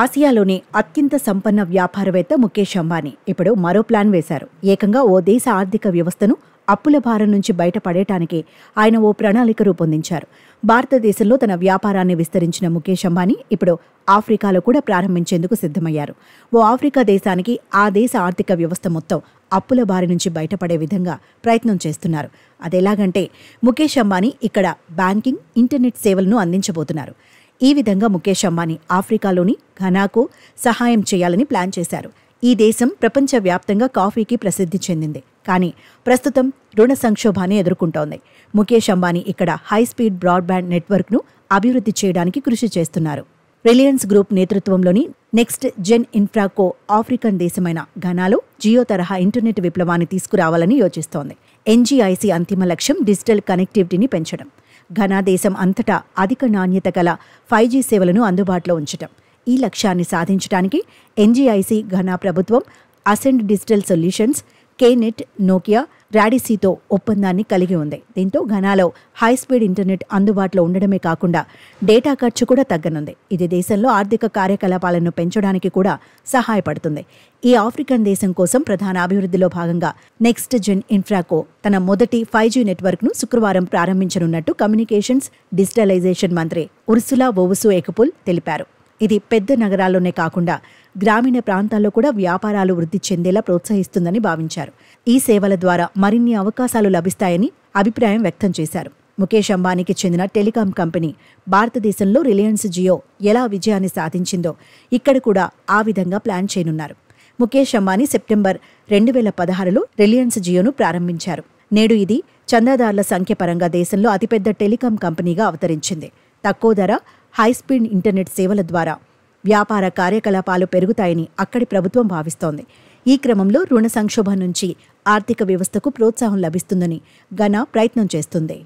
ఆసియాలోని అత్యంత సంపన్న వ్యాపారవేత్త ముఖేష్ అంబానీ ఇప్పుడు మరో ప్లాన్ వేశారు ఏకంగా ఓ దేశ ఆర్థిక వ్యవస్థను అప్పుల భారం నుంచి బయటపడేటానికి ఆయన ఓ ప్రణాళిక రూపొందించారు భారతదేశంలో తన వ్యాపారాన్ని విస్తరించిన ముఖేష్ అంబానీ ఇప్పుడు ఆఫ్రికాలో కూడా ప్రారంభించేందుకు సిద్ధమయ్యారు ఓ ఆఫ్రికా దేశానికి ఆ దేశ ఆర్థిక వ్యవస్థ మొత్తం అప్పుల బారి నుంచి బయటపడే విధంగా ప్రయత్నం చేస్తున్నారు అదెలాగంటే ముఖేష్ అంబానీ ఇక్కడ బ్యాంకింగ్ ఇంటర్నెట్ సేవలను అందించబోతున్నారు ఈ విధంగా ముఖేష్ అంబానీ ఆఫ్రికాలోని ఘనాకు సహాయం చేయాలని ప్లాన్ చేశారు ఈ దేశం ప్రపంచవ్యాప్తంగా కాఫీకి ప్రసిద్ధి చెందింది కానీ ప్రస్తుతం రుణ సంక్షోభాన్ని ఎదుర్కొంటోంది ముఖేష్ అంబానీ ఇక్కడ హై స్పీడ్ బ్రాడ్బ్యాండ్ నెట్వర్క్ను అభివృద్ధి చేయడానికి కృషి చేస్తున్నారు రిలయన్స్ గ్రూప్ నేతృత్వంలోని నెక్స్ట్ జెన్ ఇన్ఫ్రాకో ఆఫ్రికన్ దేశమైన ఘనాలో జియో తరహా ఇంటర్నెట్ విప్లవాన్ని తీసుకురావాలని యోచిస్తోంది ఎన్జీఐసి అంతిమ లక్ష్యం డిజిటల్ కనెక్టివిటీని పెంచడం ఘనా దేశం అంతటా అధిక నాణ్యత గల ఫైవ్ జీ సేవలను అందుబాటులో ఉంచటం ఈ లక్ష్యాన్ని సాధించడానికి ఎన్జీఐసి ఘనా ప్రభుత్వం Ascent Digital Solutions Knet Nokia రాడిసీతో ఒప్పందాన్ని కలిగి ఉంది దీంతో ఘనాలో హైస్పీడ్ ఇంటర్నెట్ అందుబాటులో ఉండడమే కాకుండా డేటా ఖర్చు కూడా తగ్గనుంది ఇది దేశంలో ఆర్థిక కార్యకలాపాలను పెంచడానికి కూడా సహాయపడుతుంది ఈ ఆఫ్రికన్ దేశం కోసం ప్రధాన అభివృద్ధిలో భాగంగా నెక్స్ట్ జెన్ ఇన్ఫ్రాకో తన మొదటి ఫైవ్ జీ నెట్వర్క్ను శుక్రవారం ప్రారంభించనున్నట్టు కమ్యూనికేషన్స్ డిజిటలైజేషన్ మంత్రి ఉర్సులా ఓవుసు ఎకపుల్ తెలిపారు ఇది పెద్ద నగరాల్లోనే కాకుండా గ్రామీణ ప్రాంతాల్లో కూడా వ్యాపారాలు వృద్ధి చెందేలా ప్రోత్సహిస్తుందని భావించారు ఈ సేవల ద్వారా మరిన్ని అవకాశాలు లభిస్తాయని అభిప్రాయం వ్యక్తం చేశారు ముఖేష్ అంబానీకి చెందిన టెలికాం కంపెనీ భారతదేశంలో రిలయన్స్ జియో ఎలా విజయాన్ని సాధించిందో ఇక్కడ కూడా ఆ విధంగా ప్లాన్ చేయనున్నారు ముఖేష్ అంబానీ సెప్టెంబర్ రెండు వేల పదహారులో రిలయన్స్ జియోను ప్రారంభించారు నేడు ఇది చందాదారుల సంఖ్య పరంగా దేశంలో అతిపెద్ద టెలికాం కంపెనీగా అవతరించింది తక్కువ ధర హైస్పీడ్ ఇంటర్నెట్ సేవల ద్వారా వ్యాపార కార్యకలాపాలు పెరుగుతాయని అక్కడి ప్రభుత్వం భావిస్తోంది ఈ క్రమంలో రుణ సంక్షోభం నుంచి ఆర్థిక వ్యవస్థకు ప్రోత్సాహం లభిస్తుందని ఘనా ప్రయత్నం చేస్తుంది